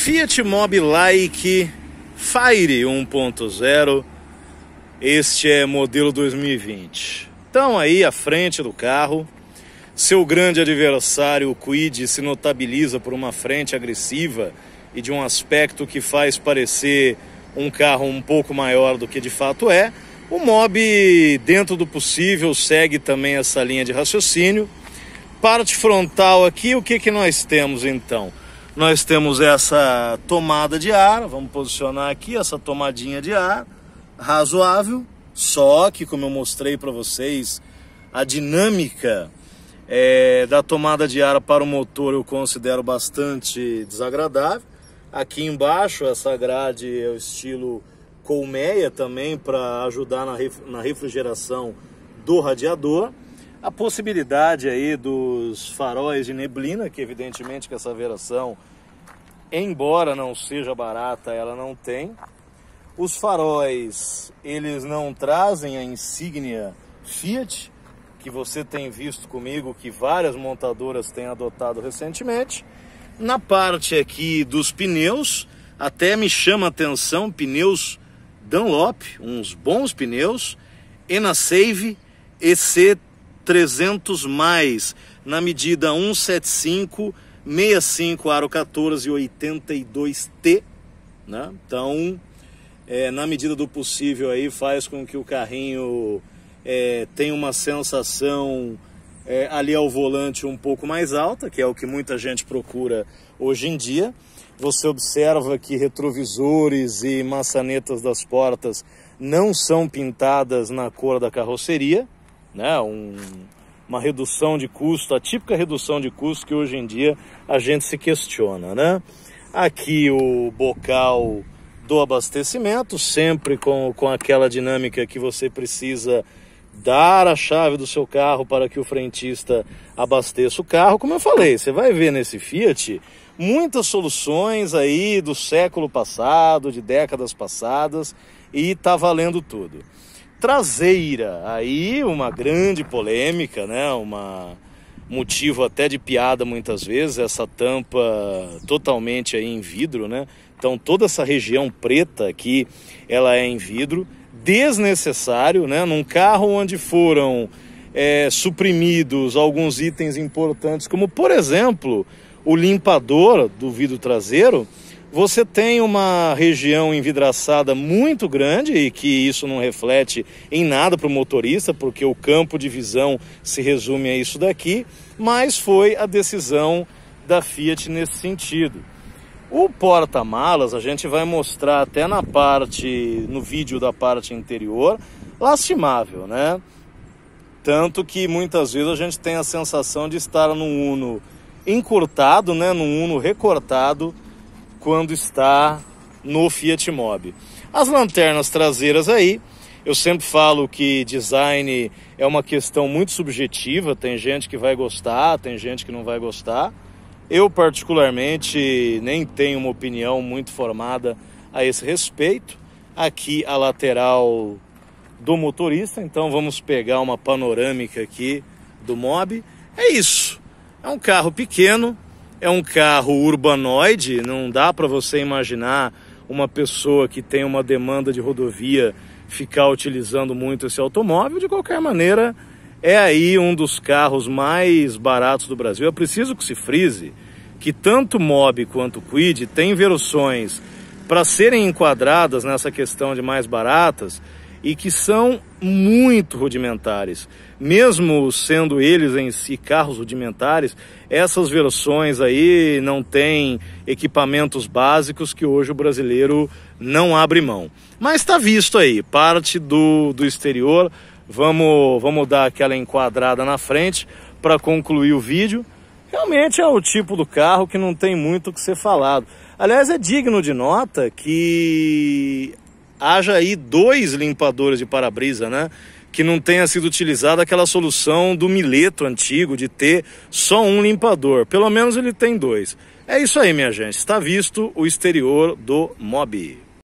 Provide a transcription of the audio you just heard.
Fiat Mobi Like Fire 1.0. Este é modelo 2020. Então aí à frente do carro, seu grande adversário o Quid se notabiliza por uma frente agressiva e de um aspecto que faz parecer um carro um pouco maior do que de fato é. O Mob, dentro do possível, segue também essa linha de raciocínio. Parte frontal aqui, o que, que nós temos então? nós temos essa tomada de ar, vamos posicionar aqui essa tomadinha de ar, razoável, só que como eu mostrei para vocês, a dinâmica é, da tomada de ar para o motor eu considero bastante desagradável. Aqui embaixo essa grade é o estilo colmeia também para ajudar na, ref, na refrigeração do radiador a possibilidade aí dos faróis de neblina, que evidentemente que essa veração, embora não seja barata, ela não tem. Os faróis, eles não trazem a insígnia Fiat, que você tem visto comigo que várias montadoras têm adotado recentemente. Na parte aqui dos pneus, até me chama atenção pneus Dunlop, uns bons pneus, Enasave EC 300 mais na medida 175, 65, aro 14 82T, né? Então, é, na medida do possível aí faz com que o carrinho é, tenha uma sensação é, ali ao volante um pouco mais alta, que é o que muita gente procura hoje em dia. Você observa que retrovisores e maçanetas das portas não são pintadas na cor da carroceria, né? Um, uma redução de custo, a típica redução de custo que hoje em dia a gente se questiona, né? Aqui o bocal do abastecimento, sempre com, com aquela dinâmica que você precisa dar a chave do seu carro para que o frentista abasteça o carro. Como eu falei, você vai ver nesse Fiat muitas soluções aí do século passado, de décadas passadas, e tá valendo tudo traseira. Aí uma grande polêmica, né? Uma motivo até de piada muitas vezes essa tampa totalmente aí em vidro, né? Então toda essa região preta aqui, ela é em vidro, desnecessário, né? Num carro onde foram é, suprimidos alguns itens importantes, como por exemplo o limpador do vidro traseiro, você tem uma região envidraçada muito grande e que isso não reflete em nada para o motorista, porque o campo de visão se resume a isso daqui, mas foi a decisão da Fiat nesse sentido. O porta-malas a gente vai mostrar até na parte, no vídeo da parte interior, lastimável, né? Tanto que muitas vezes a gente tem a sensação de estar num Uno encurtado, né, num Uno recortado quando está no Fiat Mobi. As lanternas traseiras aí, eu sempre falo que design é uma questão muito subjetiva, tem gente que vai gostar, tem gente que não vai gostar. Eu, particularmente, nem tenho uma opinião muito formada a esse respeito. Aqui a lateral do motorista, então vamos pegar uma panorâmica aqui do Mob. É isso. É um carro pequeno, é um carro urbanoide, não dá para você imaginar uma pessoa que tem uma demanda de rodovia ficar utilizando muito esse automóvel. De qualquer maneira, é aí um dos carros mais baratos do Brasil. É preciso que se frise que tanto Mob quanto Quid têm versões para serem enquadradas nessa questão de mais baratas e que são muito rudimentares. Mesmo sendo eles em si carros rudimentares, essas versões aí não têm equipamentos básicos que hoje o brasileiro não abre mão. Mas está visto aí, parte do, do exterior. Vamos, vamos dar aquela enquadrada na frente para concluir o vídeo. Realmente é o tipo do carro que não tem muito o que ser falado. Aliás, é digno de nota que haja aí dois limpadores de para-brisa, né? Que não tenha sido utilizada aquela solução do mileto antigo de ter só um limpador. Pelo menos ele tem dois. É isso aí, minha gente. Está visto o exterior do Mob.